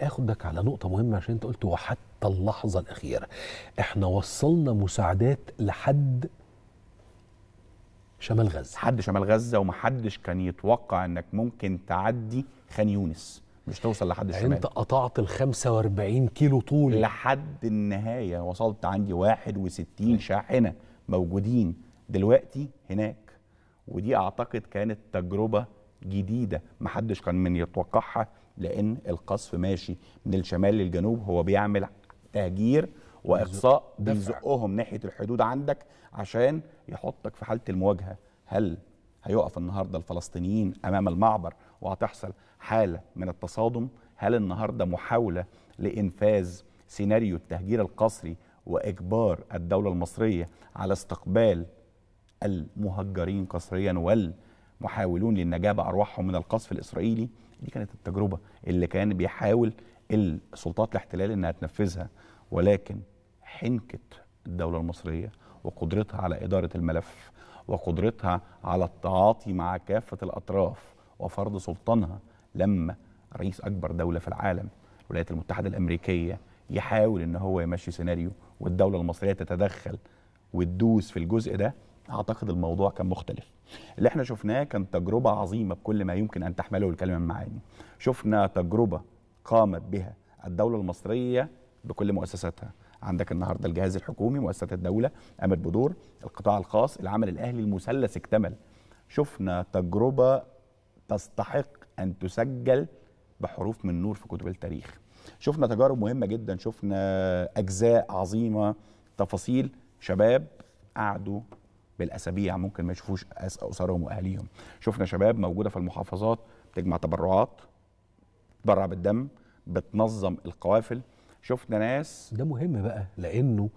اخدك على نقطة مهمة عشان انت قلت وحتى اللحظة الأخيرة احنا وصلنا مساعدات لحد شمال غزة حد شمال غزة ومحدش كان يتوقع انك ممكن تعدي خان يونس مش توصل لحد الشمال انت قطعت ال 45 كيلو طول لحد النهاية وصلت عندي 61 شاحنة موجودين دلوقتي هناك ودي اعتقد كانت تجربة جديدة محدش كان من يتوقعها لان القصف ماشي من الشمال للجنوب هو بيعمل تهجير واقصاء بيزقهم ناحيه الحدود عندك عشان يحطك في حاله المواجهه هل هيقف النهارده الفلسطينيين امام المعبر وهتحصل حاله من التصادم هل النهارده محاوله لانفاذ سيناريو التهجير القسري واجبار الدوله المصريه على استقبال المهجرين قسريا وال محاولون للنجاة بأرواحهم من القصف الإسرائيلي دي كانت التجربة اللي كان بيحاول السلطات الاحتلال انها تنفذها ولكن حنكة الدولة المصرية وقدرتها على إدارة الملف وقدرتها على التعاطي مع كافة الأطراف وفرض سلطانها لما رئيس أكبر دولة في العالم الولايات المتحدة الأمريكية يحاول إن هو يمشي سيناريو والدولة المصرية تتدخل وتدوس في الجزء ده اعتقد الموضوع كان مختلف اللي احنا شفناه كان تجربه عظيمه بكل ما يمكن ان تحمله الكلمه من معاني شفنا تجربه قامت بها الدوله المصريه بكل مؤسساتها عندك النهارده الجهاز الحكومي مؤسسات الدوله قامت بدور القطاع الخاص العمل الاهلي المثلث اكتمل شفنا تجربه تستحق ان تسجل بحروف من نور في كتب التاريخ شفنا تجارب مهمه جدا شفنا اجزاء عظيمه تفاصيل شباب قعدوا بالاسابيع ممكن ما يشوفوش اسرهم واهاليهم شفنا شباب موجوده في المحافظات بتجمع تبرعات بتبرع بالدم بتنظم القوافل شفنا ناس ده مهم بقى لانه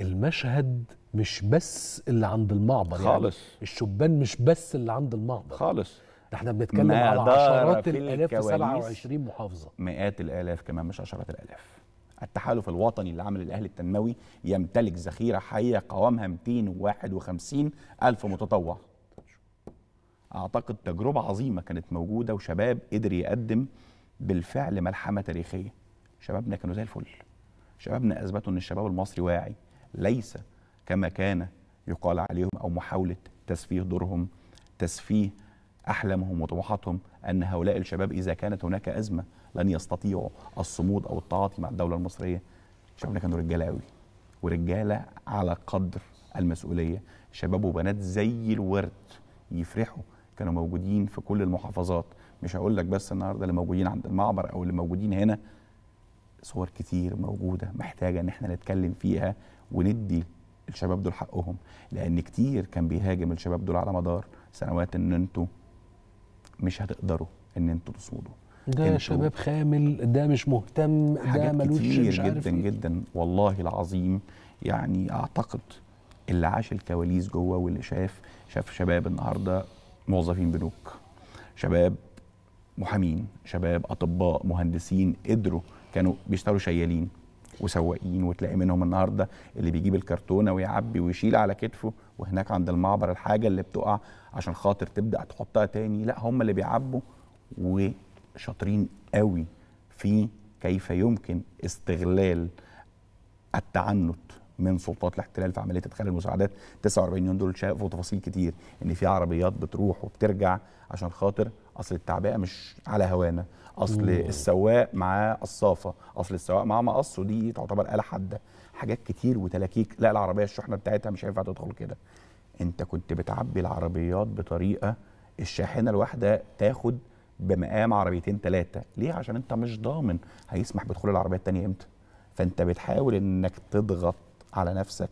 المشهد مش بس اللي عند المعبر يعني، خالص يعني الشبان مش بس اللي عند المعبر خالص ده احنا بنتكلم على عشرات الالاف في 27 محافظه مئات الالاف كمان مش عشرات الالاف التحالف الوطني لعمل الأهلي التنموي يمتلك ذخيرة حية قوامها 251 ألف متطوع أعتقد تجربة عظيمة كانت موجودة وشباب قدر يقدم بالفعل ملحمة تاريخية شبابنا كانوا زي الفل شبابنا أثبتوا أن الشباب المصري واعي ليس كما كان يقال عليهم أو محاولة تسفيه دورهم تسفيه أحلامهم وطموحاتهم أن هؤلاء الشباب إذا كانت هناك أزمة لن يستطيعوا الصمود أو التعاطي مع الدولة المصرية شبابنا كانوا رجالة قوي ورجالة على قدر المسؤولية شباب وبنات زي الورد يفرحوا كانوا موجودين في كل المحافظات مش هقول لك بس النهارده اللي موجودين عند المعبر او اللي موجودين هنا صور كتير موجوده محتاجه ان احنا نتكلم فيها وندي الشباب دول حقهم لان كتير كان بيهاجم الشباب دول على مدار سنوات ان انتم مش هتقدروا ان انتوا تصمدوا ده شباب خامل ده مش مهتم ده ملوش كتير مش جدا إيه. جدا والله العظيم يعني اعتقد اللي عاش الكواليس جوه واللي شاف شاف شباب النهارده موظفين بنوك شباب محامين شباب اطباء مهندسين قدروا كانوا بيشتغلوا شيالين وسواقين وتلاقي منهم النهارده اللي بيجيب الكرتونه ويعبي ويشيل على كتفه وهناك عند المعبر الحاجه اللي بتقع عشان خاطر تبدا تحطها تاني لا هم اللي بيعبوا وشاطرين قوي في كيف يمكن استغلال التعنت من سلطات الاحتلال في عمليه ادخال المساعدات 49 يوم دول شافوا تفاصيل كتير ان في عربيات بتروح وبترجع عشان خاطر اصل التعبئه مش على هوانا اصل مم. السواق معاه قصافه اصل السواق معاه مقص ودي تعتبر اله حاده حاجات كتير وتلاكيك لا العربيه الشحنه بتاعتها مش هينفع تدخل كده انت كنت بتعبي العربيات بطريقه الشاحنه الواحده تاخد بمقام عربيتين ثلاثه ليه عشان انت مش ضامن هيسمح بدخول العربيه الثانيه امتى فانت بتحاول انك تضغط على نفسك